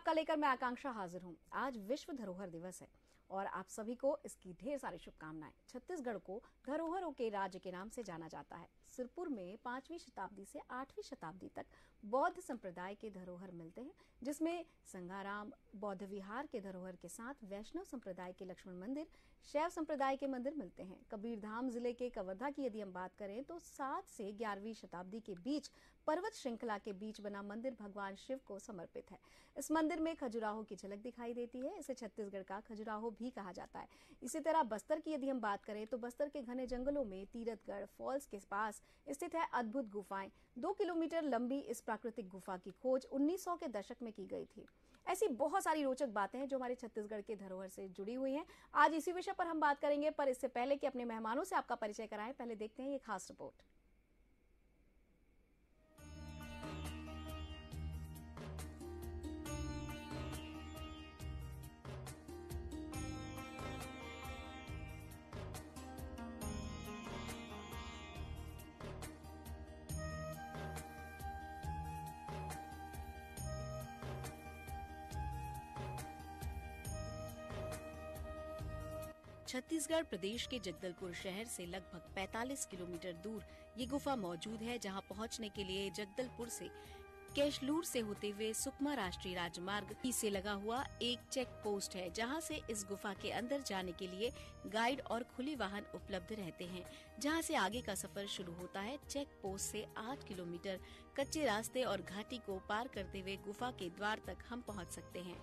आपका लेकर मैं आकांक्षा हाजिर हूँ आज विश्व धरोहर दिवस है और आप सभी को इसकी ढेर सारी शुभकामनाएं छत्तीसगढ़ को धरोहरों के राज्य के नाम से जाना जाता है सिरपुर में पांचवी शताब्दी से आठवीं शताब्दी तक बौद्ध संप्रदाय के धरोहर मिलते हैं जिसमें संगाराम बौद्ध विहार के धरोहर के साथ वैष्णव संप्रदाय के लक्ष्मण मंदिर शैव संप्रदाय के मंदिर मिलते हैं कबीरधाम जिले के कवर्धा की यदि हम बात करें तो सात से ग्यारहवीं शताब्दी के बीच पर्वत श्रृंखला के बीच बना मंदिर भगवान शिव को समर्पित है इस मंदिर में खजुराहो की झलक दिखाई देती है इसे छत्तीसगढ़ का खजुराहो भी कहा जाता है इसी तरह बस्तर की यदि हम बात करें तो बस्तर के घने जंगलों में तीरथगढ़ फॉल्स के पास स्थित है अद्भुत गुफाएं दो किलोमीटर लंबी इस प्राकृतिक गुफा की खोज 1900 के दशक में की गई थी ऐसी बहुत सारी रोचक बातें हैं जो हमारे छत्तीसगढ़ के धरोहर से जुड़ी हुई हैं आज इसी विषय पर हम बात करेंगे पर इससे पहले कि अपने मेहमानों से आपका परिचय कराएं पहले देखते हैं ये खास रिपोर्ट छत्तीसगढ़ प्रदेश के जगदलपुर शहर से लगभग 45 किलोमीटर दूर ये गुफा मौजूद है जहां पहुंचने के लिए जगदलपुर से कैशलूर से होते हुए सुकमा राष्ट्रीय राजमार्ग e से लगा हुआ एक चेक पोस्ट है जहां से इस गुफा के अंदर जाने के लिए गाइड और खुले वाहन उपलब्ध रहते हैं जहां से आगे का सफर शुरू होता है चेक पोस्ट से आठ किलोमीटर कच्चे रास्ते और घाटी को पार करते हुए गुफा के द्वार तक हम पहुँच सकते हैं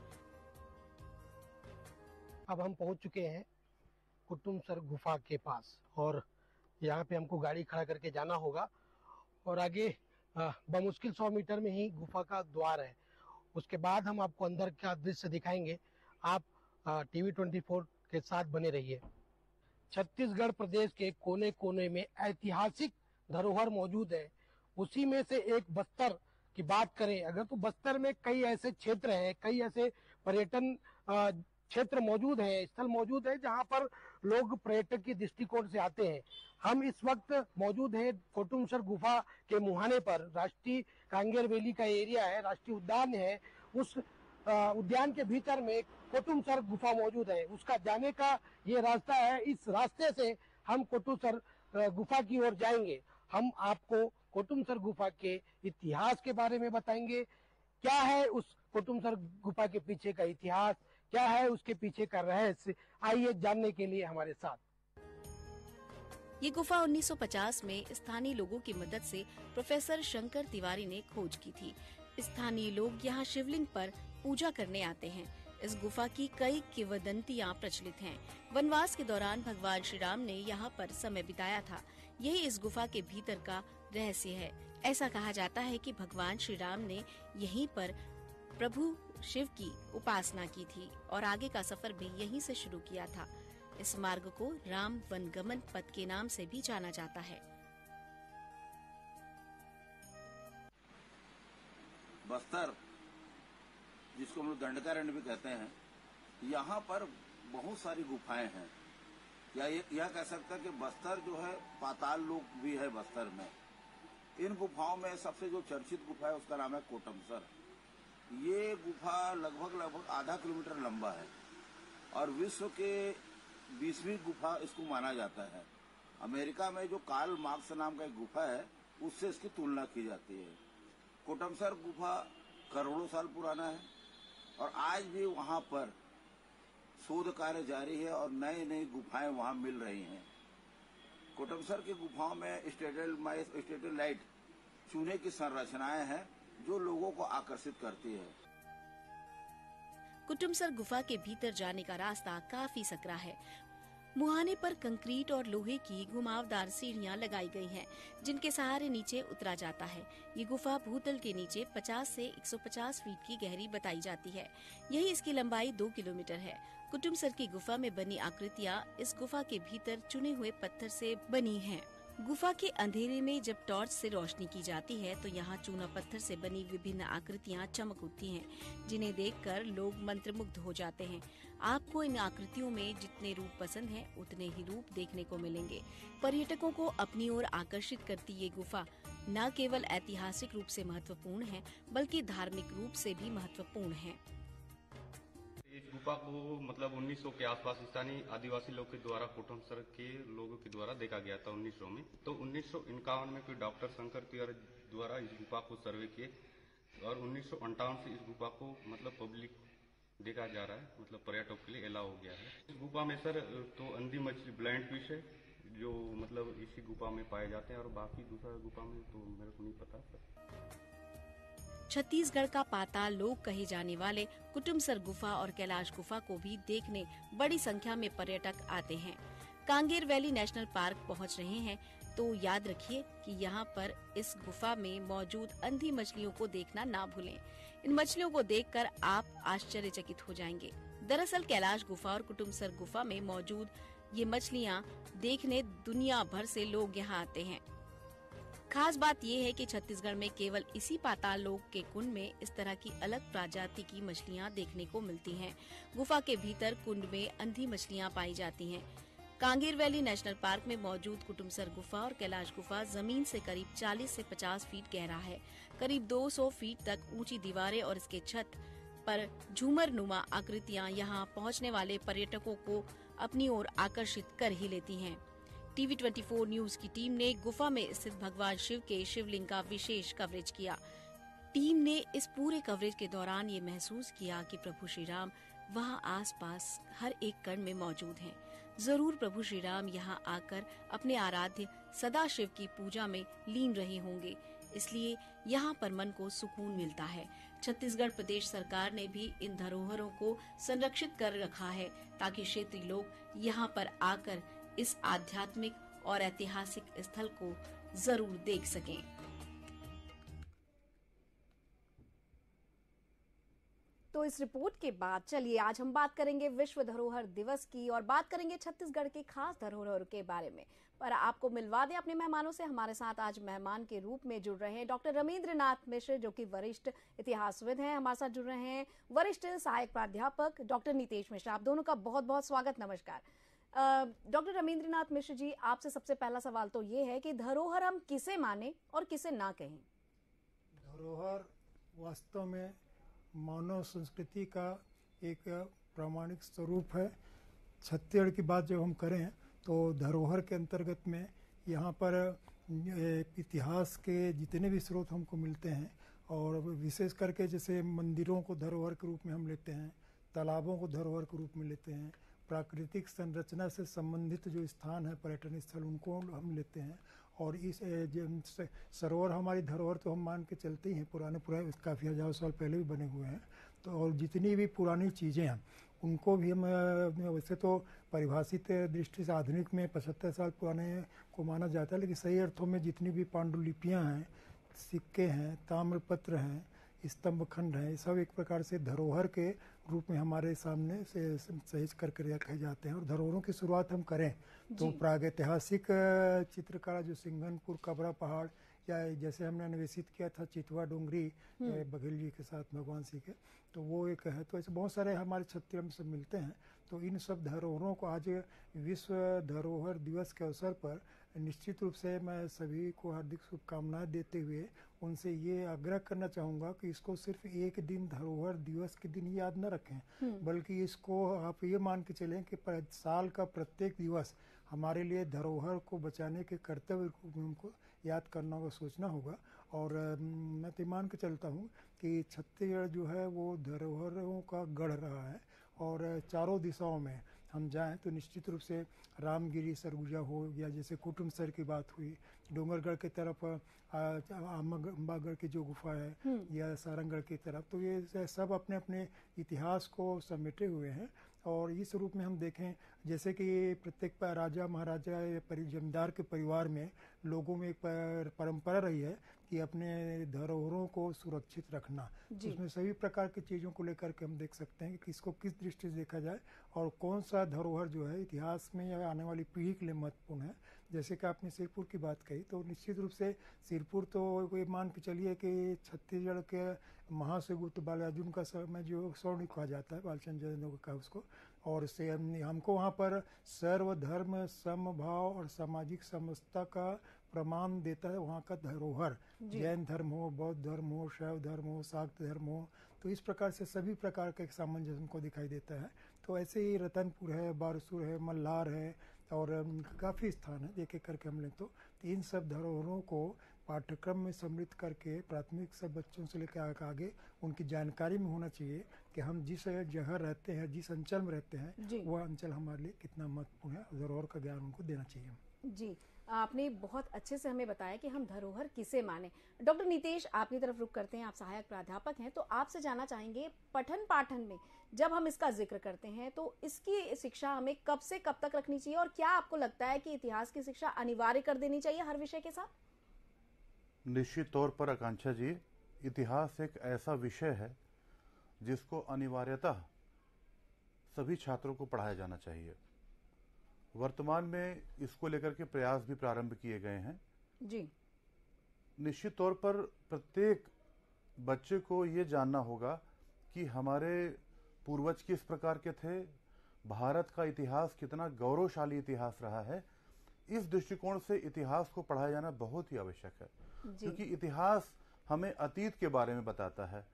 अब हम पहुँच चुके हैं कुटुम सर गुफा के पास और यहाँ पे हमको गाड़ी खड़ा करके जाना होगा और आगे बमुश्किल सौ मीटर में ही गुफा का द्वार है उसके बाद हम आपको अंदर का दृश्य दिखाएंगे आप टीवी ट्वेंटी के साथ बने रहिए छत्तीसगढ़ प्रदेश के कोने कोने में ऐतिहासिक धरोहर मौजूद है उसी में से एक बस्तर की बात करें अगर तो बस्तर में कई ऐसे क्षेत्र हैं कई ऐसे पर्यटन क्षेत्र मौजूद है स्थल मौजूद है जहां पर लोग पर्यटक की दृष्टिकोण से आते हैं हम इस वक्त मौजूद हैं कोटुमसर गुफा के मुहाने पर राष्ट्रीय कांगेर वैली का एरिया है राष्ट्रीय उद्यान है उस उद्यान के भीतर में कोटुमसर गुफा मौजूद है उसका जाने का ये रास्ता है इस रास्ते से हम कोटुसर गुफा की ओर जाएंगे हम आपको कोटुमसर गुफा के इतिहास के बारे में बताएंगे क्या है उस कुटुमसर गुफा के पीछे का इतिहास क्या है उसके पीछे का रहस्य आइए जानने के लिए हमारे साथ ये गुफा 1950 में स्थानीय लोगों की मदद से प्रोफेसर शंकर तिवारी ने खोज की थी स्थानीय लोग यहाँ शिवलिंग पर पूजा करने आते हैं इस गुफा की कई किवदंतियाँ प्रचलित हैं। वनवास के दौरान भगवान श्री राम ने यहाँ पर समय बिताया था यही इस गुफा के भीतर का रहस्य है ऐसा कहा जाता है कि भगवान श्री राम ने यहीं पर प्रभु शिव की उपासना की थी और आगे का सफर भी यहीं से शुरू किया था इस मार्ग को राम वनगमन पथ के नाम से भी जाना जाता है बस्तर जिसको हम लोग दंडकारण्य भी कहते हैं यहाँ पर बहुत सारी गुफाएं हैं या यह कह सकते हैं कि बस्तर जो है पाताल लोक भी है बस्तर में इन गुफाओं में सबसे जो चर्चित गुफा है उसका नाम है कोटमसर ये गुफा लगभग लगभग आधा किलोमीटर लंबा है और विश्व के बीसवीं गुफा इसको माना जाता है अमेरिका में जो काल मार्क्स नाम का एक गुफा है उससे इसकी तुलना की जाती है कोटमसर गुफा करोड़ों साल पुराना है और आज भी वहां पर शोध कार्य जारी है और नई नई गुफाएं वहां मिल रही हैं कोटमसर की गुफाओं में स्टेटेलाइट चूने की संरचनाएं हैं जो लोगों को आकर्षित करती है कुटुमसर गुफा के भीतर जाने का रास्ता काफी सकरा है मुहाने पर कंक्रीट और लोहे की घुमावदार सीढ़ियां लगाई गई हैं, जिनके सहारे नीचे उतरा जाता है ये गुफा भूतल के नीचे 50 से 150 फीट की गहरी बताई जाती है यही इसकी लंबाई दो किलोमीटर है कुटुमसर की गुफा में बनी आकृतियाँ इस गुफा के भीतर चुने हुए पत्थर से बनी है गुफा के अंधेरे में जब टॉर्च से रोशनी की जाती है तो यहाँ चूना पत्थर से बनी विभिन्न आकृतियाँ चमक उठती हैं, जिन्हें देखकर लोग मंत्रमुग्ध हो जाते हैं आपको इन आकृतियों में जितने रूप पसंद हैं, उतने ही रूप देखने को मिलेंगे पर्यटकों को अपनी ओर आकर्षित करती ये गुफा न केवल ऐतिहासिक रूप से महत्वपूर्ण है बल्कि धार्मिक रूप से भी महत्वपूर्ण है गुफा को मतलब 1900 के आसपास स्थानीय आदिवासी लोग के द्वारा कोटम के लोगों के द्वारा देखा गया था 1900 में तो उन्नीस में फिर डॉक्टर शंकर तिवारी द्वारा इस गुफा को सर्वे किए और उन्नीस से इस गुफा को मतलब पब्लिक देखा जा रहा है मतलब पर्यटक के लिए अलाव हो गया है इस गुफा में सर तो अंधी मछली ब्लाइंड फिश है जो मतलब इसी गुफा में पाए जाते हैं और बाकी दूसरा गुफा में तो मेरे को नहीं पता सर छत्तीसगढ़ का पाताल लोक कहे जाने वाले कुटुमसर गुफा और कैलाश गुफा को भी देखने बड़ी संख्या में पर्यटक आते हैं कांगेर वैली नेशनल पार्क पहुंच रहे हैं तो याद रखिए कि यहाँ पर इस गुफा में मौजूद अंधी मछलियों को देखना ना भूलें। इन मछलियों को देखकर आप आश्चर्यचकित हो जाएंगे दरअसल कैलाश गुफा और कुटुमसर गुफा में मौजूद ये मछलियाँ देखने दुनिया भर से लोग यहाँ आते हैं खास बात यह है कि छत्तीसगढ़ में केवल इसी पाताल लोक के कुंड में इस तरह की अलग प्रजाति की मछलियाँ देखने को मिलती हैं। गुफा के भीतर कुंड में अंधी मछलियाँ पाई जाती हैं। कांगेर वैली नेशनल पार्क में मौजूद कुटुमसर गुफा और कैलाश गुफा जमीन से करीब 40 से 50 फीट गहरा है करीब 200 फीट तक ऊंची दीवारें और इसके छत पर झूमर नुमा आकृतियाँ यहाँ पहुँचने वाले पर्यटकों को अपनी ओर आकर्षित कर ही लेती हैं। टीवी 24 न्यूज की टीम ने गुफा में स्थित भगवान शिव के शिवलिंग का विशेष कवरेज किया टीम ने इस पूरे कवरेज के दौरान ये महसूस किया कि प्रभु श्री राम वहाँ आसपास हर एक कण में मौजूद हैं। जरूर प्रभु श्री राम यहाँ आकर अपने आराध्य सदा शिव की पूजा में लीन रहे होंगे इसलिए यहाँ पर मन को सुकून मिलता है छत्तीसगढ़ प्रदेश सरकार ने भी इन धरोहरों को संरक्षित कर रखा है ताकि क्षेत्रीय लोग यहाँ पर आकर इस आध्यात्मिक और ऐतिहासिक स्थल को जरूर देख सकें तो इस रिपोर्ट के बाद चलिए आज हम बात करेंगे विश्व धरोहर दिवस की और बात करेंगे छत्तीसगढ़ के खास धरोहर के बारे में पर आपको मिलवा दें अपने मेहमानों से हमारे साथ आज मेहमान के रूप में जुड़ रहे हैं डॉक्टर रमेंद्र नाथ मिश्र जो कि वरिष्ठ इतिहासविद हैं हमारे साथ जुड़ रहे हैं वरिष्ठ सहायक प्राध्यापक डॉक्टर नीतेश मिश्रा आप दोनों का बहुत बहुत स्वागत नमस्कार डॉक्टर नाथ मिश्र जी आपसे सबसे पहला सवाल तो ये है कि धरोहर हम किसे माने और किसे ना कहें धरोहर वास्तव में मानव संस्कृति का एक प्रामाणिक स्वरूप है छत्तीसगढ़ की बात जब हम करें तो धरोहर के अंतर्गत में यहाँ पर इतिहास के जितने भी स्रोत हमको मिलते हैं और विशेष करके जैसे मंदिरों को धरोहर के रूप में हम लेते हैं तालाबों को धरोहर के रूप में लेते हैं प्राकृतिक संरचना से संबंधित जो स्थान है पर्यटन स्थल उनको हम लेते हैं और इस सरोवर हमारी धरोहर तो हम मान के चलते ही हैं पुराने पुराने काफ़ी हज़ार साल पहले भी बने हुए हैं तो और जितनी भी पुरानी चीज़ें हैं उनको भी हम वैसे तो परिभाषित दृष्टि से आधुनिक में पचहत्तर साल पुराने को माना जाता है लेकिन सही अर्थों में जितनी भी पांडुलिपियाँ हैं सिक्के हैं ताम्रपत्र हैं स्तंभ खंड हैं सब एक प्रकार से धरोहर के रूप में हमारे सामने से सहेज कर कर रखे जाते हैं और धरोहरों की शुरुआत हम करें तो प्रागैतिहासिक चित्रकला जो सिंघनपुर कबरा पहाड़ या जैसे हमने अन्वेषित किया था चितवा डोंगरी हम्म। बघेल जी के साथ भगवान सिंह के तो वो एक है तो ऐसे बहुत सारे हमारे छत्तीस में सब मिलते हैं तो इन सब धरोहरों को आज विश्व धरोहर दिवस के अवसर पर निश्चित रूप से मैं सभी को हार्दिक शुभकामनाएं देते हुए उनसे ये आग्रह करना चाहूँगा कि इसको सिर्फ एक दिन धरोहर दिवस के दिन याद न रखें हम्म। बल्कि इसको आप ये मान के चलें कि साल का प्रत्येक दिवस हमारे लिए धरोहर को बचाने के कर्तव्य को उनको याद करना होगा सोचना होगा और मैं तो मान के चलता हूँ कि छत्तीसगढ़ जो है वो धरोहरों का गढ़ रहा है और चारों दिशाओं में हम जाएं तो निश्चित रूप से रामगिरी सरगुजा हो या जैसे कुटुम सर की बात हुई डोंगरगढ़ की तरफ अम्बागढ़ की जो गुफा है हम्म। या सारंगढ़ की तरफ तो ये सब अपने अपने इतिहास को समेटे हुए हैं और इस रूप में हम देखें जैसे कि प्रत्येक राजा महाराजा या जमींदार के परिवार में लोगों में एक परंपरा रही है कि अपने धरोहरों को सुरक्षित रखना उसमें सभी प्रकार की चीज़ों को लेकर के हम देख सकते हैं कि किसको किस दृष्टि से देखा जाए और कौन सा धरोहर जो है इतिहास में या आने वाली पीढ़ी के लिए महत्वपूर्ण है जैसे कि आपने सिरपुर की बात कही तो निश्चित रूप से सिरपुर तो ये मान के चलिए कि छत्तीसगढ़ के महासेगुप्त बालाजुन का समय जो स्वर्ण कहा जाता है बालचंद का उसको और से हमको वहाँ पर सर्वधर्म समभाव और सामाजिक समस्ता का प्रमाण देता है वहाँ का धरोहर जैन धर्म हो बौद्ध धर्म हो शैव धर्म हो शाक्त धर्म हो तो इस प्रकार से सभी प्रकार का एक सामंजस्य उनको दिखाई देता है तो ऐसे ही रतनपुर है बारसूर है मल्लार है और काफ़ी स्थान है एक एक करके हम लें तो, इन सब धरोहरों को पाठ्यक्रम में सम्मिलित करके प्राथमिक सब बच्चों से लेकर आगे उनकी जानकारी में होना चाहिए कि हम जिस जगह रहते हैं जिस अंचल में रहते हैं वह अंचल हमारे लिए कितना महत्वपूर्ण है धरोहर का ज्ञान उनको देना चाहिए जी आपने बहुत अच्छे से हमें बताया कि हम धरोहर किसे माने डॉक्टर नितेश आपकी तरफ रुक करते हैं आप सहायक प्राध्यापक हैं तो आपसे जानना चाहेंगे पठन पाठन में जब हम इसका जिक्र करते हैं तो इसकी शिक्षा हमें कब से कब तक रखनी चाहिए और क्या आपको लगता है कि इतिहास की शिक्षा अनिवार्य कर देनी चाहिए हर विषय के साथ निश्चित तौर पर आकांक्षा जी इतिहास एक ऐसा विषय है जिसको अनिवार्यता सभी छात्रों को पढ़ाया जाना चाहिए वर्तमान में इसको लेकर के प्रयास भी प्रारंभ किए गए हैं जी निश्चित तौर पर प्रत्येक बच्चे को ये जानना होगा कि हमारे पूर्वज किस प्रकार के थे भारत का इतिहास कितना गौरवशाली इतिहास रहा है इस दृष्टिकोण से इतिहास को पढ़ाया जाना बहुत ही आवश्यक है क्योंकि इतिहास हमें अतीत के बारे में बताता है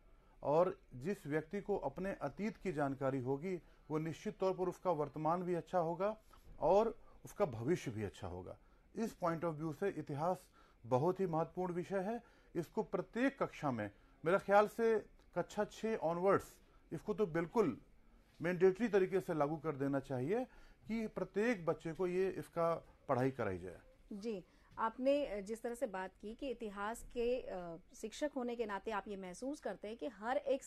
और जिस व्यक्ति को अपने अतीत की जानकारी होगी वो निश्चित तौर पर उसका वर्तमान भी अच्छा होगा और उसका भविष्य भी अच्छा होगा इस पॉइंट ऑफ व्यू से इतिहास बहुत ही महत्वपूर्ण विषय है इसको प्रत्येक कक्षा में मेरा ख्याल से कक्षा छः ऑनवर्ड्स इसको तो बिल्कुल मैंडेटरी तरीके से लागू कर देना चाहिए कि प्रत्येक बच्चे को ये इसका पढ़ाई कराई जाए जी आपने जिस तरह से बात की कि इतिहास के शिक्षक होने के नाते आप ये महसूस करते हैं कि हर एक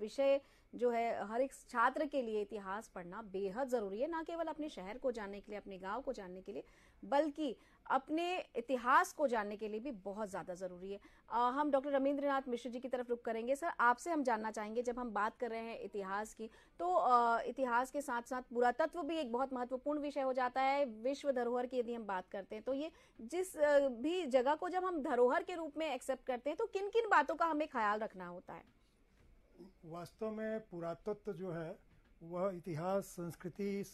विषय जो है हर एक छात्र के लिए इतिहास पढ़ना बेहद जरूरी है ना केवल अपने शहर को जानने के लिए अपने गांव को जानने के लिए बल्कि अपने इतिहास को जानने के लिए भी बहुत ज्यादा जरूरी है आ, हम डॉक्टर रविंद्रनाथ मिश्र जी की तरफ रुक करेंगे सर आपसे हम जानना चाहेंगे जब हम बात कर रहे हैं इतिहास की तो आ, इतिहास के साथ साथ पुरातत्व भी एक बहुत महत्वपूर्ण विषय हो जाता है विश्व धरोहर की यदि हम बात करते हैं तो ये जिस भी जगह को जब हम धरोहर के रूप में एक्सेप्ट करते हैं तो किन किन बातों का हमें ख्याल रखना होता है वास्तव में पुरातत्व जो है वह इतिहास संस्कृति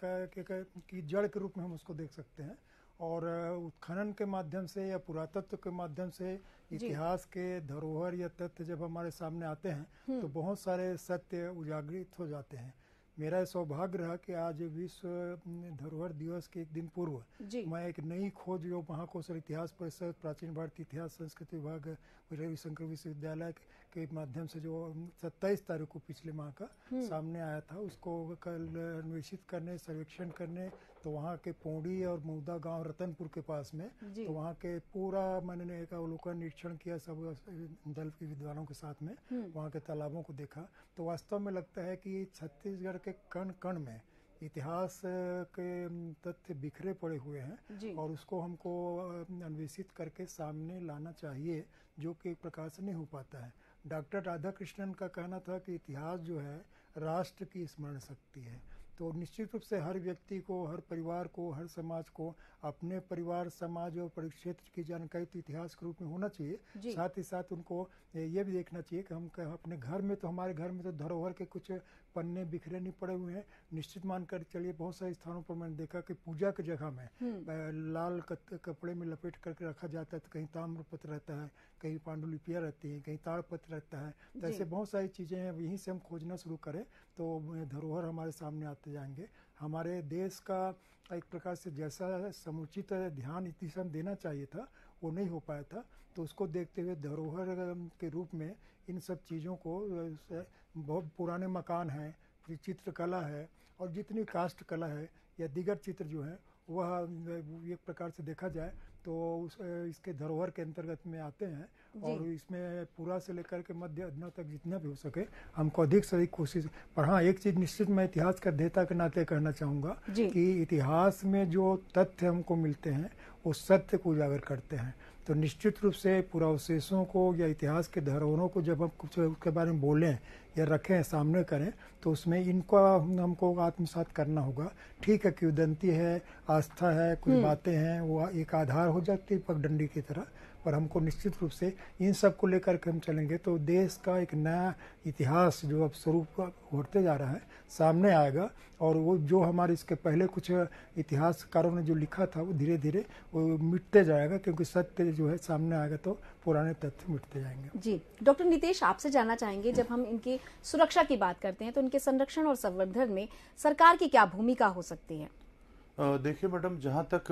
की जड़ के रूप में हम उसको देख सकते हैं और उत्खनन के माध्यम से या पुरातत्व के माध्यम से इतिहास के धरोहर या तथ्य जब हमारे सामने आते हैं हम्म। तो बहुत सारे सत्य उजागृत हो जाते हैं मेरा सौभाग्य रहा कि आज विश्व धरोहर दिवस के एक दिन पूर्व मैं एक नई खोज जो महाकोशल इतिहास परिषद प्राचीन भारतीय इतिहास संस्कृति विभाग रविशंकर विश्वविद्यालय के माध्यम से जो 27 तारीख को पिछले माह का हम्म। सामने आया था उसको कल अन्वेषित करने सर्वेक्षण करने तो वहाँ के पौड़ी और मऊदा गांव रतनपुर के पास में तो वहाँ के पूरा मैंने एक अवलोकन निरीक्षण किया सब दल के विद्वानों के साथ में हम्म। वहाँ के तालाबों को देखा तो वास्तव में लगता है कि छत्तीसगढ़ के कण कण में इतिहास के तथ्य बिखरे पड़े हुए हैं और उसको हमको अन्वेषित करके सामने लाना चाहिए जो कि प्रकाश नहीं हो पाता है डॉक्टर राधा कृष्णन का कहना था कि इतिहास जो है राष्ट्र की स्मरण शक्ति है तो निश्चित रूप से हर व्यक्ति को हर परिवार को हर समाज को अपने परिवार समाज और परिक्षेत्र की जानकारी तो इतिहास के रूप में होना चाहिए साथ ही साथ उनको ये भी देखना चाहिए कि हम अपने घर में तो हमारे घर में तो धरोहर के कुछ पन्ने बिखरे नहीं पड़े हुए हैं निश्चित मानकर चलिए बहुत सारे स्थानों पर मैंने देखा कि पूजा के जगह में हम्म। लाल कपड़े में लपेट करके रखा जाता है तो कहीं पत्र रहता है कहीं पांडुलिपियाँ रहती हैं कहीं ताड़ पत्र रहता है तो ऐसे बहुत सारी चीज़ें हैं यहीं से हम खोजना शुरू करें तो धरोहर हमारे सामने आते जाएंगे हमारे देश का एक प्रकार से जैसा समुचित ध्यान इस दिशा देना चाहिए था वो नहीं हो पाया था तो उसको देखते हुए धरोहर के रूप में इन सब चीज़ों को बहुत पुराने मकान हैं चित्रकला है और जितनी कास्ट कला है या दिगर चित्र जो है वह एक प्रकार से देखा जाए तो उस इसके धरोहर के अंतर्गत में आते हैं और इसमें पूरा से लेकर के मध्य अधना तक जितना भी हो सके हमको अधिक से अधिक कोशिश पर हाँ एक चीज निश्चित मैं इतिहास का देता के नाते कहना चाहूँगा कि इतिहास में जो तथ्य हमको मिलते हैं वो सत्य को उजागर करते हैं तो निश्चित रूप से पुरावशेषों को या इतिहास के धरोहरों को जब हम कुछ उसके बारे में बोलें या रखें सामने करें तो उसमें इनको हमको आत्मसात करना होगा ठीक है किदंती है आस्था है कुछ हम्म। बातें हैं वो एक आधार हो जाती है पगडंडी की तरह और हमको निश्चित रूप से इन सब को लेकर के हम चलेंगे तो देश का एक नया इतिहास जो अब स्वरूप होते जा रहा है सामने आएगा और वो जो हमारे इसके पहले कुछ इतिहासकारों ने जो लिखा था वो धीरे धीरे वो मिटते जाएगा क्योंकि सत्य जो है सामने आएगा तो पुराने तथ्य मिटते जाएंगे जी डॉक्टर नितेश आपसे जानना चाहेंगे जब हम इनकी सुरक्षा की बात करते हैं तो इनके संरक्षण और संवर्धन में सरकार की क्या भूमिका हो सकती है देखिए मैडम जहाँ तक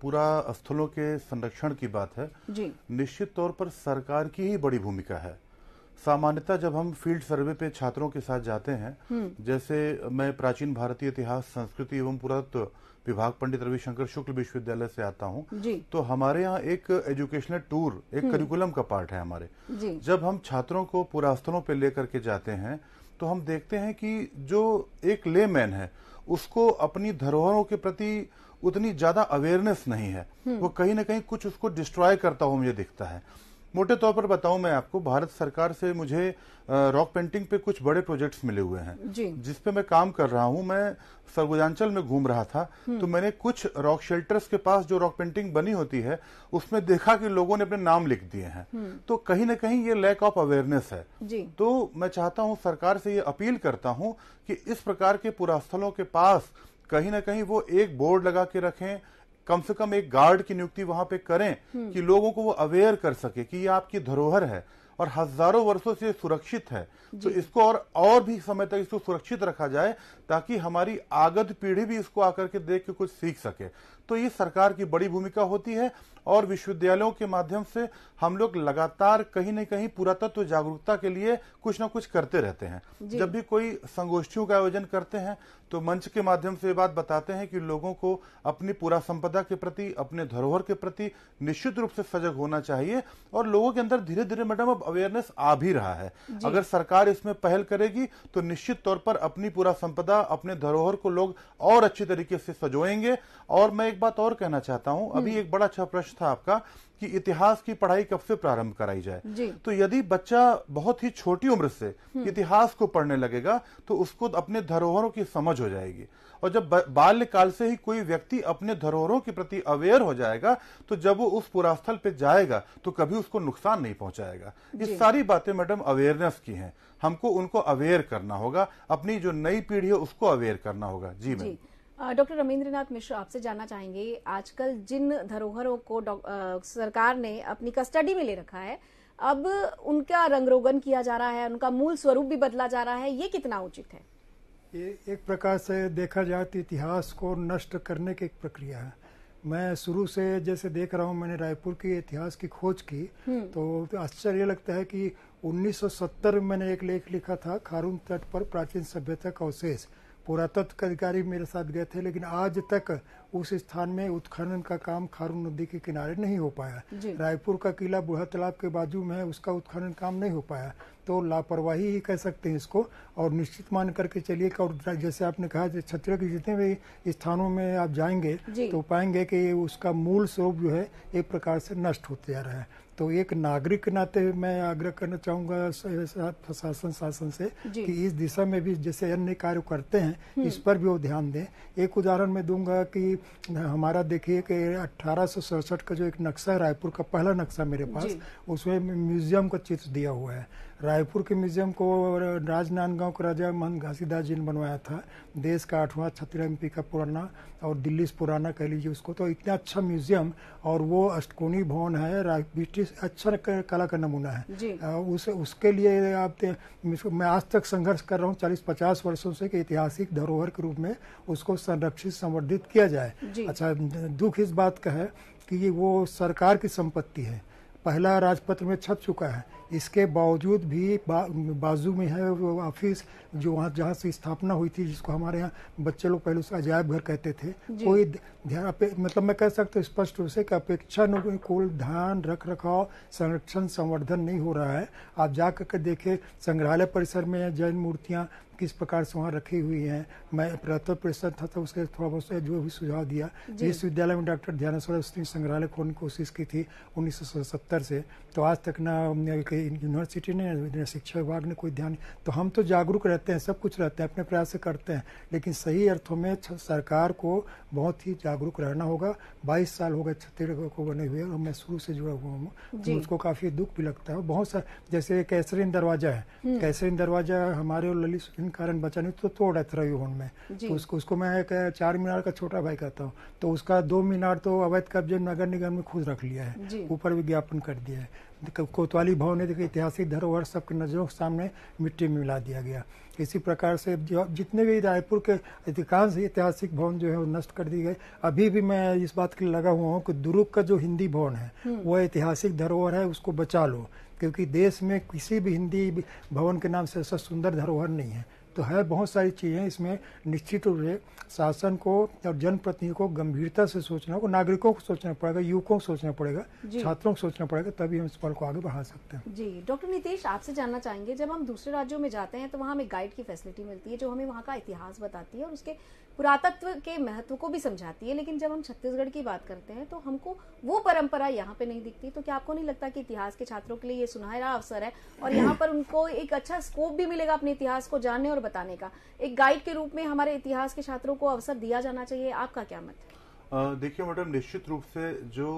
पूरा स्थलों के संरक्षण की बात है जी निश्चित तौर पर सरकार की ही बड़ी भूमिका है सामान्यता जब हम फील्ड सर्वे पे छात्रों के साथ जाते हैं हम्म। जैसे मैं प्राचीन भारतीय इतिहास संस्कृति एवं पुरातत्व विभाग पंडित रविशंकर शुक्ल विश्वविद्यालय से आता हूँ तो हमारे यहाँ एक एजुकेशनल टूर एक हम्म। करिकुलम का पार्ट है हमारे जब हम छात्रों को पुरास्थलों पर लेकर के जाते हैं तो हम देखते हैं कि जो एक लेमैन है उसको अपनी धरोहरों के प्रति उतनी ज्यादा अवेयरनेस नहीं है वो कहीं ना कहीं कुछ उसको डिस्ट्रॉय करता हुआ मुझे दिखता है मोटे तौर पर बताऊं मैं आपको भारत सरकार से मुझे रॉक पेंटिंग पे कुछ बड़े प्रोजेक्ट्स मिले हुए हैं जिस पे मैं काम कर रहा हूं मैं सरगुजांचल में घूम रहा था हम्म। तो मैंने कुछ रॉक शेल्टर्स के पास जो रॉक पेंटिंग बनी होती है उसमें देखा कि लोगों ने अपने नाम लिख दिए हैं हम्म। तो कहीं ना कहीं ये लैक ऑफ अवेयरनेस है जी। तो मैं चाहता हूँ सरकार से ये अपील करता हूँ कि इस प्रकार के पुरास्थलों के पास कहीं ना कहीं वो एक बोर्ड लगा के रखें कम से कम एक गार्ड की नियुक्ति वहां पे करें हम्म। कि लोगों को वो अवेयर कर सके कि ये आपकी धरोहर है और हजारों वर्षों से सुरक्षित है तो इसको और और भी समय तक इसको सुरक्षित रखा जाए ताकि हमारी आगत पीढ़ी भी इसको आकर के देख के कुछ सीख सके तो ये सरकार की बड़ी भूमिका होती है और विश्वविद्यालयों के माध्यम से हम लोग लगातार कहीं न कहीं पुरातत्व जागरूकता के लिए कुछ ना कुछ करते रहते हैं जब भी कोई संगोष्ठियों का आयोजन करते हैं तो मंच के माध्यम से ये बात बताते हैं कि लोगों को अपनी पूरा संपदा के प्रति अपने धरोहर के प्रति निश्चित रूप से सजग होना चाहिए और लोगों के अंदर धीरे धीरे मैडम अब अवेयरनेस आ भी रहा है अगर सरकार इसमें पहल करेगी तो निश्चित तौर पर अपनी पूरा संपदा अपने धरोहर को लोग और अच्छी तरीके से सजोएंगे और मैं एक बात और कहना चाहता हूं अभी हम्म। एक बड़ा अच्छा प्रश्न था आपका कि इतिहास की पढ़ाई कब से प्रारंभ कराई जाए तो यदि बच्चा बहुत ही छोटी उम्र से हम्म। इतिहास को पढ़ने लगेगा तो उसको अपने धरोहरों की समझ हो जाएगी और जब बाल्यकाल से ही कोई व्यक्ति अपने धरोहरों के प्रति अवेयर हो जाएगा तो जब वो उस पुरास्थल पे जाएगा तो कभी उसको नुकसान नहीं पहुंचाएगा ये सारी बातें मैडम अवेयरनेस की हैं हमको उनको अवेयर करना होगा अपनी जो नई पीढ़ी है उसको अवेयर करना होगा जी मैम डॉक्टर नाथ मिश्र आपसे जानना चाहेंगे आजकल जिन धरोहरों को आ, सरकार ने अपनी कस्टडी में ले रखा है अब उनका रंगरोगन किया जा रहा है उनका मूल स्वरूप भी बदला जा रहा है ये कितना उचित है ये एक प्रकार से देखा जाए तो इतिहास को नष्ट करने की एक प्रक्रिया है मैं शुरू से जैसे देख रहा हूँ मैंने रायपुर की इतिहास की खोज की हम्म। तो आश्चर्य लगता है कि 1970 में मैंने एक लेख लिखा था खारून तट पर प्राचीन सभ्यता का अवशेष पुरातत्व के अधिकारी मेरे साथ गए थे लेकिन आज तक उस स्थान में उत्खनन का काम खारून नदी के किनारे नहीं हो पाया रायपुर का किला बूढ़ा तालाब के बाजू में है उसका उत्खनन काम नहीं हो पाया तो लापरवाही ही कह सकते हैं इसको और निश्चित मान करके चलिए और जैसे आपने कहा छत्र के जितने भी स्थानों में आप जाएंगे तो पाएंगे कि उसका मूल स्वरूप जो है एक प्रकार से नष्ट होते जा रहा है तो एक नागरिक के नाते मैं आग्रह करना चाहूंगा प्रशासन शासन से कि इस दिशा में भी जैसे अन्य कार्य करते हैं हम्म। इस पर भी वो ध्यान दें एक उदाहरण मैं दूंगा कि हमारा देखिए कि अठारह का जो एक नक्शा है रायपुर का पहला नक्शा मेरे पास उसमें म्यूजियम का चित्र दिया हुआ है रायपुर के म्यूजियम को राजनांदगांव के राजा महन घासीदास जी ने बनवाया था देश का आठवां छत्तीस एम का पुराना और दिल्ली से पुराना कह लीजिए उसको तो इतना अच्छा म्यूजियम और वो अष्टकोणी भवन है ब्रिटिश अच्छा कला का नमूना है आ, उस उसके लिए आप मैं आज तक संघर्ष कर रहा हूँ चालीस पचास वर्षों से कि ऐतिहासिक धरोहर के रूप में उसको संरक्षित संवर्धित किया जाए अच्छा दुख इस बात का है कि वो सरकार की संपत्ति है पहला राजपत्र में छप चुका है इसके बावजूद भी बा, बाजू में है वो ऑफिस जो वहाँ जहाँ से स्थापना हुई थी जिसको हमारे यहाँ बच्चे लोग पहले उसे अजायब घर कहते थे कोई ध्यान मतलब मैं कह सकता हूँ स्पष्ट रूप से कि अपेक्षा अनुकूल ध्यान रख रखाव संरक्षण संवर्धन नहीं हो रहा है आप जा करके देखें संग्रहालय परिसर में जैन मूर्तियाँ किस प्रकार से वहाँ रखी हुई हैं मैं प्रातः प्रतिशत था तो उसके थोड़ा बहुत जो भी सुझाव दिया विद्यालय में डॉक्टर ध्यानेश्वर सिंह संग्रहालय खोलने की कोशिश की थी उन्नीस से तो आज तक ना यूनिवर्सिटी ने शिक्षा विभाग ने कोई ध्यान तो हम तो जागरूक रहते हैं सब कुछ रहते हैं अपने प्रयास से करते हैं लेकिन सही अर्थों में सरकार को बहुत ही जागरूक रहना होगा बाईस साल हो गए छत्तीसगढ़ को बने हुए और मैं शुरू से जुड़ा हुआ हूँ तो उसको काफ़ी दुख भी लगता है बहुत सा जैसे कैसरीन दरवाजा है हम्म। कैसरीन दरवाजा हमारे और ललित कारण बचा नहीं तो तोड़ तोड़ा थ्रयू होंड में तो उसको उसको मैं एक चार मीनार का छोटा भाई कहता हूँ तो उसका दो मीनार तो अवैध कब्जे नगर निगम ने खुद रख लिया है ऊपर विज्ञापन कर दिया है कोतवाली भवन ने देखिए ऐतिहासिक धरोहर सबके नजरों के सामने मिट्टी में मिला दिया गया इसी प्रकार से जितने भी रायपुर के अधिकांश ऐतिहासिक भवन जो है वो नष्ट कर दिए गए अभी भी मैं इस बात के लगा हुआ हूँ कि दुर्ग का जो हिंदी भवन है हम्म। वो ऐतिहासिक धरोहर है उसको बचा लो क्योंकि देश में किसी भी हिंदी भवन के नाम से ऐसा सुंदर धरोहर नहीं है तो है बहुत सारी चीज़ें इसमें निश्चित रूप से शासन को और जनप्रतिनिधि को गंभीरता से सोचना होगा नागरिकों को सोचना पड़ेगा युवकों को सोचना पड़ेगा छात्रों को सोचना पड़ेगा तभी हम इस पल को आगे बढ़ा सकते हैं जी डॉक्टर नितेश आपसे जानना चाहेंगे जब हम दूसरे राज्यों में जाते हैं तो वहाँ हमें गाइड की फैसिलिटी मिलती है जो हमें वहाँ का इतिहास बताती है और उसके पुरातत्व के महत्व को भी समझाती है लेकिन जब हम छत्तीसगढ़ की बात करते हैं तो हमको वो परंपरा यहाँ पे नहीं दिखती तो क्या आपको नहीं लगता कि इतिहास के छात्रों के लिए ये सुनहरा अवसर है और यहाँ पर उनको एक अच्छा स्कोप भी मिलेगा अपने इतिहास को जानने और बताने का एक गाइड के रूप में हमारे इतिहास के छात्रों को अवसर दिया जाना चाहिए आपका क्या मत है देखिए मैडम निश्चित रूप से जो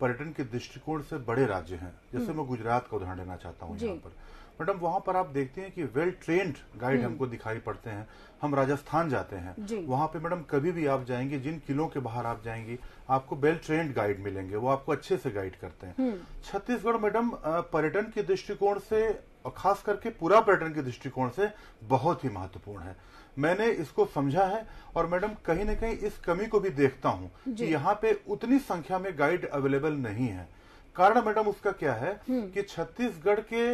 पर्यटन के दृष्टिकोण से बड़े राज्य हैं जैसे हम्म। मैं गुजरात का उदाहरण लेना चाहता हूँ यहाँ पर मैडम वहां पर आप देखते हैं कि वेल ट्रेन्ड गाइड हमको दिखाई पड़ते हैं हम राजस्थान जाते हैं वहां पे मैडम कभी भी आप जाएंगे जिन किलों के बाहर आप जाएंगी आपको वेल ट्रेन्ड गाइड मिलेंगे वो आपको अच्छे से गाइड करते हैं हम्म। छत्तीसगढ़ मैडम पर्यटन के दृष्टिकोण से और खास करके पूरा पर्यटन के दृष्टिकोण से बहुत ही महत्वपूर्ण है मैंने इसको समझा है और मैडम कहीं ना कहीं इस कमी को भी देखता हूँ कि यहाँ पे उतनी संख्या में गाइड अवेलेबल नहीं है कारण मैडम उसका क्या है हम्म। कि छत्तीसगढ़ के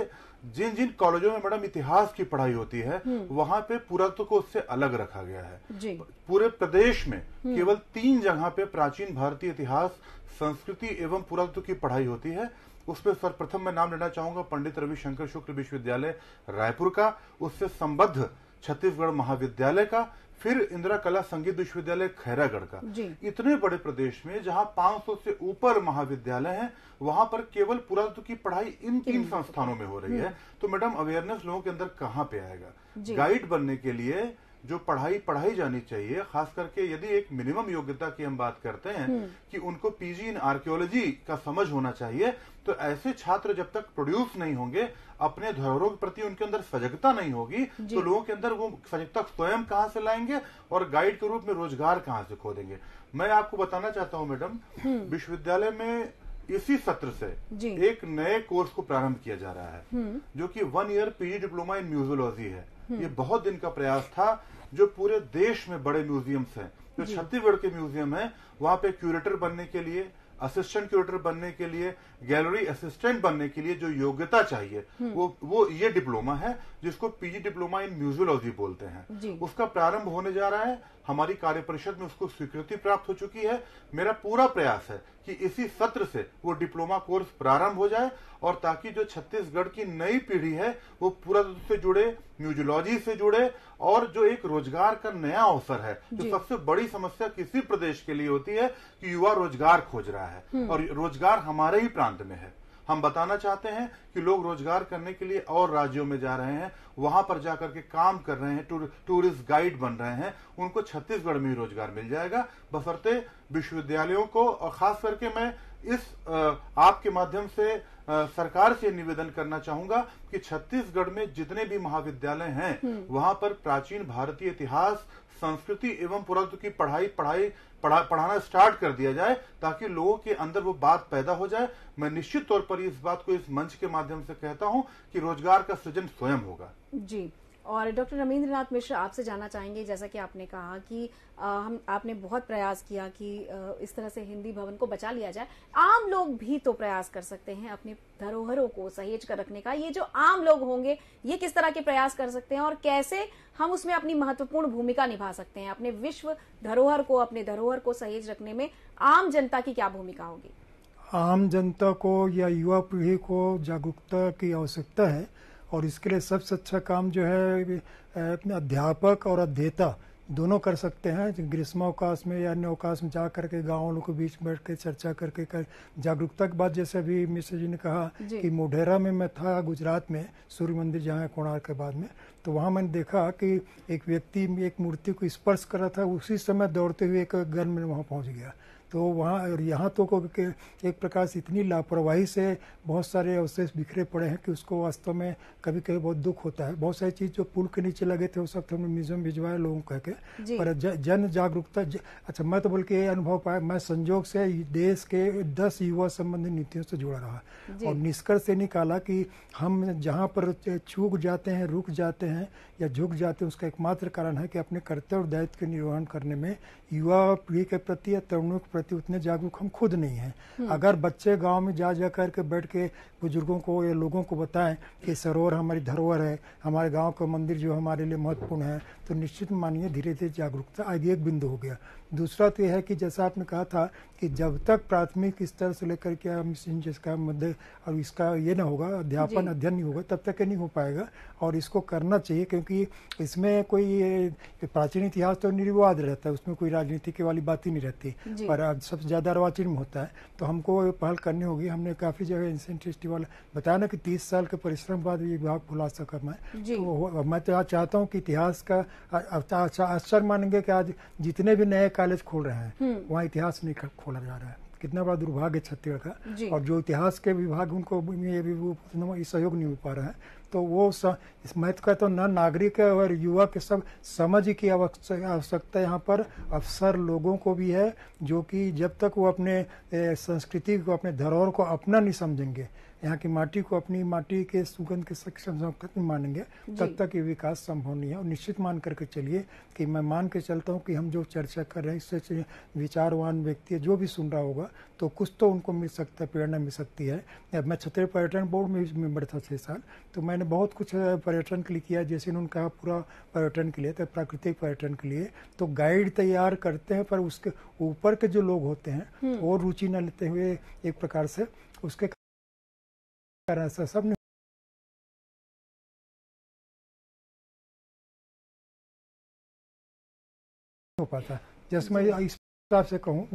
जिन जिन कॉलेजों में मैडम इतिहास की पढ़ाई होती है हम्म। वहां पे पुरातत्व को उससे अलग रखा गया है पूरे प्रदेश में हम्म। केवल तीन जगह पे प्राचीन भारतीय इतिहास संस्कृति एवं पुरातत्व की पढ़ाई होती है उसमें सर्वप्रथम मैं नाम लेना चाहूंगा पंडित रविशंकर शुक्ल विश्वविद्यालय रायपुर का उससे संबद्ध छत्तीसगढ़ महाविद्यालय का फिर इंदिरा कला संगीत विश्वविद्यालय खैरागढ़ का इतने बड़े प्रदेश में जहां 500 से ऊपर महाविद्यालय हैं वहां पर केवल पुरातत्व की पढ़ाई इन तीन संस्थानों में हो रही है हम्म। तो मैडम अवेयरनेस लोगों के अंदर कहाँ पे आएगा गाइड बनने के लिए जो पढ़ाई पढ़ाई जानी चाहिए खास करके यदि एक मिनिमम योग्यता की हम बात करते हैं हम्म। कि उनको पीजी इन आर्कियोलॉजी का समझ होना चाहिए तो ऐसे छात्र जब तक प्रोड्यूस नहीं होंगे अपने धरोहरों के प्रति उनके अंदर सजगता नहीं होगी तो लोगों के अंदर वो सजगता स्वयं कहाँ से लाएंगे और गाइड के रूप में रोजगार कहाँ से खो देंगे मैं आपको बताना चाहता हूँ मैडम हम्म। विश्वविद्यालय में इसी सत्र से एक नए कोर्स को प्रारंभ किया जा रहा है हम्म। जो कि one year PG diploma in museology है ये बहुत दिन का प्रयास था जो पूरे देश में बड़े म्यूजियम्स हैं जो छत्तीसगढ़ के म्यूजियम है वहां पे क्यूरेटर बनने के लिए असिस्टेंट क्यूरेटर बनने के लिए गैलरी असिस्टेंट बनने के लिए जो योग्यता चाहिए हम्म। वो वो ये डिप्लोमा है जिसको पीजी डिप्लोमा इन म्यूजियोलॉजी बोलते हैं उसका प्रारंभ होने जा रहा है हमारी कार्य परिषद में उसको स्वीकृति प्राप्त हो चुकी है मेरा पूरा प्रयास है कि इसी सत्र से वो डिप्लोमा कोर्स प्रारंभ हो जाए और ताकि जो छत्तीसगढ़ की नई पीढ़ी है वो पूरा से जुड़े म्यूजोलॉजी से जुड़े और जो एक रोजगार का नया अवसर है जो सबसे बड़ी समस्या किसी प्रदेश के लिए होती है कि युवा रोजगार खोज रहा है हम्म। और रोजगार हमारे ही प्रांत में है हम बताना चाहते हैं कि लोग रोजगार करने के लिए और राज्यों में जा रहे हैं वहां पर जाकर के काम कर रहे हैं टूर, टूरिस्ट गाइड बन रहे हैं उनको छत्तीसगढ़ में ही रोजगार मिल जाएगा बसरते विश्वविद्यालयों को और खास करके मैं इस आपके माध्यम से सरकार से निवेदन करना चाहूंगा कि छत्तीसगढ़ में जितने भी महाविद्यालय हैं हम्म। वहां पर प्राचीन भारतीय इतिहास संस्कृति एवं पुरातत्व की पढ़ाई पढ़ाई पढ़ा, पढ़ाना स्टार्ट कर दिया जाए ताकि लोगों के अंदर वो बात पैदा हो जाए मैं निश्चित तौर पर इस बात को इस मंच के माध्यम से कहता हूँ कि रोजगार का सृजन स्वयं होगा जी और डॉक्टर रमेंद्र नाथ मिश्र आपसे जानना चाहेंगे जैसा कि आपने कहा कि आ, हम आपने बहुत प्रयास किया कि आ, इस तरह से हिंदी भवन को बचा लिया जाए आम लोग भी तो प्रयास कर सकते हैं अपने धरोहरों को सहेज कर रखने का ये जो आम लोग होंगे ये किस तरह के प्रयास कर सकते हैं और कैसे हम उसमें अपनी महत्वपूर्ण भूमिका निभा सकते हैं अपने विश्व धरोहर को अपने धरोहर को सहेज रखने में आम जनता की क्या भूमिका होगी आम जनता को या युवा पीढ़ी को जागरूकता की आवश्यकता है और इसके लिए सबसे अच्छा काम जो है अध्यापक और अध्येता दोनों कर सकते हैं ग्रीष्मावकाश में या अन्य अवकाश में जा करके गाँव लोगों के बीच बैठ के चर्चा करके कर जागरूकता के बाद जैसे अभी मिश्र जी ने कहा कि मोढेरा में मैं था गुजरात में सूर्य मंदिर जहाँ है कोणार के बाद में तो वहाँ मैंने देखा कि एक व्यक्ति एक मूर्ति को स्पर्श कर रहा था उसी समय दौड़ते हुए एक गर्म में वहाँ पहुँच गया तो वहाँ और यहाँ तो को एक प्रकार से इतनी लापरवाही से बहुत सारे अवशेष बिखरे पड़े हैं कि उसको वास्तव में कभी कभी बहुत दुख होता है बहुत सारी चीज़ जो पुल के नीचे लगे थे उस वक्त तो हमने म्यूजियम भिजवाया लोगों को कहकर पर ज, जन जागरूकता ज, अच्छा मैं तो बोल के ये अनुभव पाया मैं संजोग से देश के दस युवा संबंधित नीतियों से जुड़ा रहा और निष्कर्ष निकाला कि हम जहाँ पर छूक जाते हैं रुक जाते हैं या झुक जाते हैं उसका एकमात्र कारण है कि अपने कर्तव्य और दायित्व के निर्वहन करने में युवा पीढ़ी के प्रति या तरुणों के प्रति उतने जागरूक हम खुद नहीं हैं हम्म। अगर बच्चे गांव में जा जा करके बैठ के बुजुर्गों को या लोगों को बताएं कि सरोवर हमारी धरोहर है हमारे गांव का मंदिर जो हमारे लिए महत्वपूर्ण है तो निश्चित मानिए धीरे धीरे जागरूकता आगे एक बिंदु हो गया दूसरा तो यह है कि जैसा आपने कहा था कि जब तक प्राथमिक स्तर से लेकर के हम इसका मध्य और इसका ये ना होगा अध्यापन अध्ययन नहीं होगा तब तक ये नहीं हो पाएगा और इसको करना चाहिए क्योंकि इसमें कोई प्राचीन इतिहास तो निर्विवाद रहता है उसमें कोई राजनीति के वाली बात ही नहीं रहती पर सबसे ज़्यादा अर्वाचीन में होता है तो हमको पहल करनी होगी हमने काफ़ी जगह इंसेंट फेस्टिवल बताया ना कि तीस साल के परिश्रम बाद ये विभाग खुला सका मैं तो मैं तो आज चाहता हूँ कि इतिहास का आश्चर्य मानेंगे कि आज जितने भी नए कॉलेज खोल रहे हैं हम्म। वहाँ इतिहास नहीं खोला जा रहा है कितना बड़ा दुर्भाग्य छत्तीसगढ़ का और जो इतिहास के विभाग उनको ये भी सहयोग नहीं हो पा रहा है तो वो स, मैं तो कहता हूँ नागरिक है और युवा के सब समझ की आवश्यकता यहाँ पर अफसर लोगों को भी है जो कि जब तक वो अपने संस्कृति को अपने धरोहर को अपना नहीं समझेंगे यहाँ की माटी को अपनी माटी के सुगंध के सक्षम मानेंगे तब तक ये विकास संभव नहीं है और निश्चित मान करके चलिए कि मैं मान के चलता हूँ कि हम जो चर्चा कर रहे हैं इससे विचारवान व्यक्ति जो भी सुन रहा होगा तो कुछ तो उनको मिल सकता है प्रेरणा मिल सकती है मैं छत्रीय पर्यटन बोर्ड में भी मेम्बर था छः साल तो मैंने बहुत कुछ पर्यटन के लिए किया जैसे इन्होंने कहा पूरा पर्यटन के लिए तो प्राकृतिक पर्यटन के लिए तो गाइड तैयार करते हैं पर उसके ऊपर के जो लोग होते हैं हम्म। वो रुचि न लेते हुए एक प्रकार से उसके कारण से सब हो पाता जैसे मैं इस हिसाब से कहूँ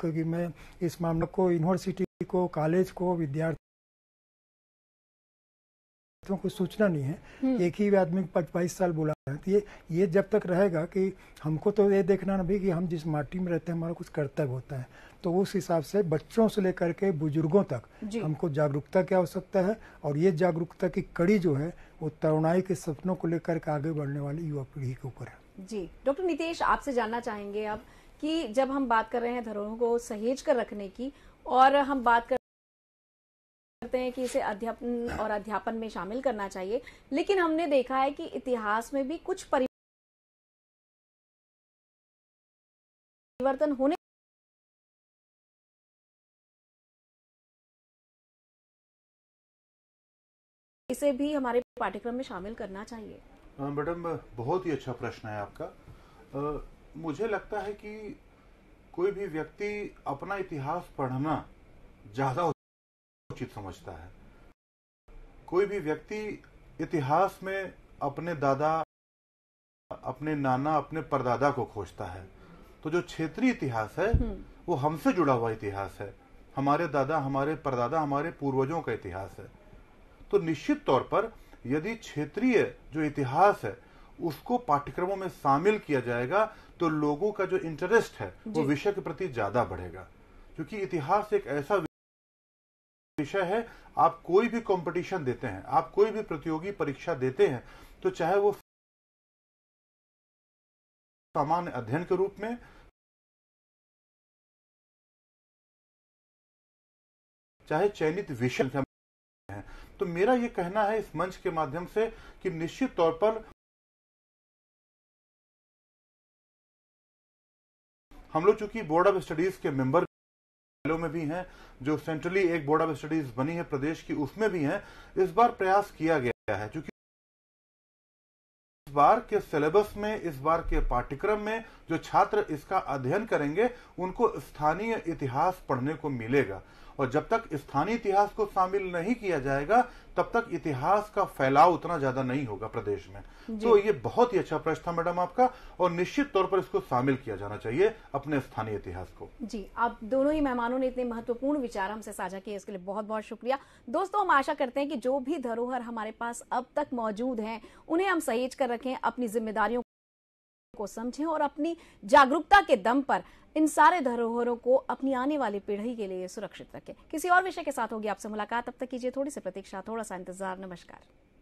क्योंकि मैं इस मामले को यूनिवर्सिटी को कॉलेज को विद्यार्थियों को सूचना नहीं है हम्म। एक ही आदमी पच बाईस साल बोला है तो ये ये जब तक रहेगा कि हमको तो ये देखना भी कि हम जिस माटी में रहते हैं हमारा कुछ कर्तव्य होता है तो उस हिसाब से बच्चों से लेकर के बुजुर्गों तक हमको जागरूकता की आवश्यकता है और ये जागरूकता की कड़ी जो है वो तरुणाई के सपनों को लेकर के आगे बढ़ने वाली युवा पीढ़ी के ऊपर है जी डॉक्टर नितेश आपसे जानना चाहेंगे अब आप... कि जब हम बात कर रहे हैं धरोहरों को सहेज कर रखने की और हम बात कर करते हैं कि इसे अध्यापन और अध्यापन में शामिल करना चाहिए लेकिन हमने देखा है कि इतिहास में भी कुछ परिवर्तन होने इसे भी हमारे पाठ्यक्रम में शामिल करना चाहिए हाँ, मैडम बहुत ही अच्छा प्रश्न है आपका मुझे लगता है कि कोई भी व्यक्ति अपना इतिहास पढ़ना ज्यादा उचित समझता है कोई भी व्यक्ति इतिहास में अपने दादा अपने नाना अपने परदादा को खोजता है तो जो क्षेत्रीय इतिहास है हम्म। वो हमसे जुड़ा हुआ इतिहास है हमारे दादा हमारे परदादा हमारे पूर्वजों का इतिहास है तो निश्चित तौर पर यदि क्षेत्रीय जो इतिहास है उसको पाठ्यक्रमों में शामिल किया जाएगा तो लोगों का जो इंटरेस्ट है वो विषय के प्रति ज्यादा बढ़ेगा क्योंकि इतिहास एक ऐसा विषय है आप कोई भी कंपटीशन देते हैं आप कोई भी प्रतियोगी परीक्षा देते हैं तो चाहे वो सामान्य अध्ययन के रूप में चाहे चयनित विषय है तो मेरा ये कहना है इस मंच के माध्यम से कि निश्चित तौर पर हम लोग चूंकि बोर्ड ऑफ स्टडीज के मेंबर में भी हैं जो सेंट्रली एक बोर्ड ऑफ स्टडीज बनी है प्रदेश की उसमें भी हैं इस बार प्रयास किया गया है क्योंकि इस बार के सिलेबस में इस बार के पाठ्यक्रम में जो छात्र इसका अध्ययन करेंगे उनको स्थानीय इतिहास पढ़ने को मिलेगा और जब तक स्थानीय इतिहास को शामिल नहीं किया जाएगा तब तक इतिहास का फैलाव उतना ज्यादा नहीं होगा प्रदेश में तो ये बहुत ही अच्छा प्रश्न था मैडम आपका और निश्चित तौर पर इसको शामिल किया जाना चाहिए अपने स्थानीय इतिहास को जी आप दोनों ही मेहमानों ने इतने महत्वपूर्ण विचार हमसे साझा किए इसके लिए बहुत बहुत शुक्रिया दोस्तों हम आशा करते हैं कि जो भी धरोहर हमारे पास अब तक मौजूद है उन्हें हम सहेज कर रखें अपनी जिम्मेदारियों को समझें और अपनी जागरूकता के दम पर इन सारे धरोहरों को अपनी आने वाली पीढ़ी के लिए सुरक्षित रखें किसी और विषय के साथ होगी आपसे मुलाकात अब तक कीजिए थोड़ी सी प्रतीक्षा थोड़ा सा इंतजार नमस्कार